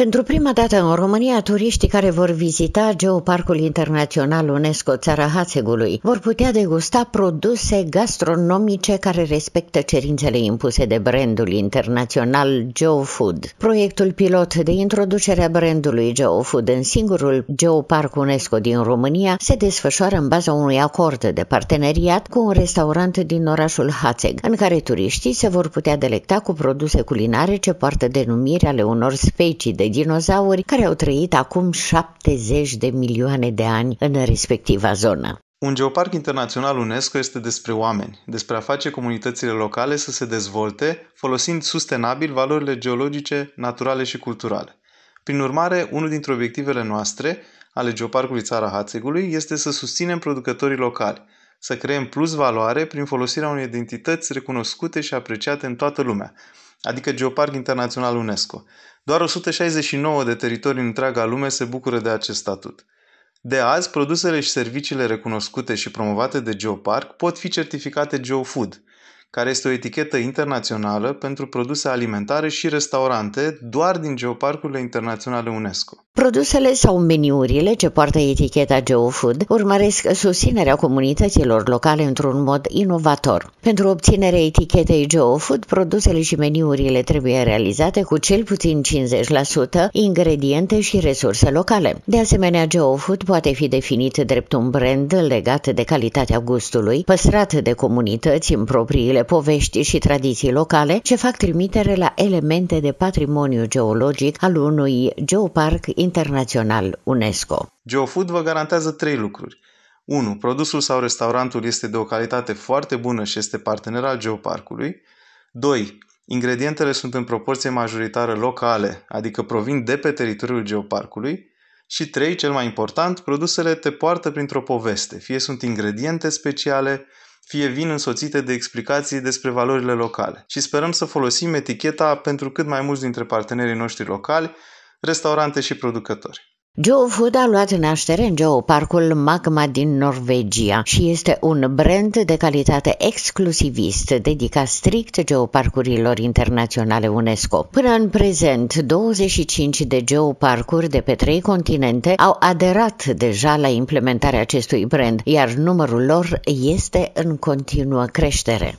Pentru prima dată în România, turiștii care vor vizita Geoparcul Internațional UNESCO Țara Hasegului vor putea degusta produse gastronomice care respectă cerințele impuse de brandul internațional GeoFood. Proiectul pilot de introducere a brandului GeoFood în singurul Geoparc UNESCO din România se desfășoară în baza unui acord de parteneriat cu un restaurant din orașul Haseg, în care turiștii se vor putea delecta cu produse culinare ce poartă denumiri ale unor specii de de dinozauri care au trăit acum 70 de milioane de ani în respectiva zonă. Un geoparc internațional UNESCO este despre oameni, despre a face comunitățile locale să se dezvolte, folosind sustenabil valorile geologice, naturale și culturale. Prin urmare, unul dintre obiectivele noastre ale Geoparcului Țara Hațegului este să susținem producătorii locali – să creăm plus valoare prin folosirea unei identități recunoscute și apreciate în toată lumea, adică Geoparc Internațional UNESCO. Doar 169 de teritorii în întreaga lume se bucură de acest statut. De azi, produsele și serviciile recunoscute și promovate de Geopark pot fi certificate GeoFood, care este o etichetă internațională pentru produse alimentare și restaurante doar din geoparcurile internaționale UNESCO. Produsele sau meniurile ce poartă eticheta GeoFood urmăresc susținerea comunităților locale într-un mod inovator. Pentru obținerea etichetei GeoFood, produsele și meniurile trebuie realizate cu cel puțin 50% ingrediente și resurse locale. De asemenea, GeoFood poate fi definit drept un brand legat de calitatea gustului, păstrat de comunități în propriile povești și tradiții locale ce fac trimitere la elemente de patrimoniu geologic al unui geoparc internațional UNESCO. Geofood vă garantează trei lucruri. 1. Produsul sau restaurantul este de o calitate foarte bună și este partener al geoparcului. 2. Ingredientele sunt în proporție majoritară locale, adică provin de pe teritoriul geoparcului. Și 3. Cel mai important, produsele te poartă printr-o poveste, fie sunt ingrediente speciale, fie vin însoțite de explicații despre valorile locale. Și sperăm să folosim eticheta pentru cât mai mulți dintre partenerii noștri locali, restaurante și producători. Joe Food a luat naștere în geoparcul Magma din Norvegia și este un brand de calitate exclusivist dedicat strict geoparcurilor internaționale UNESCO. Până în prezent, 25 de geoparcuri de pe trei continente au aderat deja la implementarea acestui brand, iar numărul lor este în continuă creștere.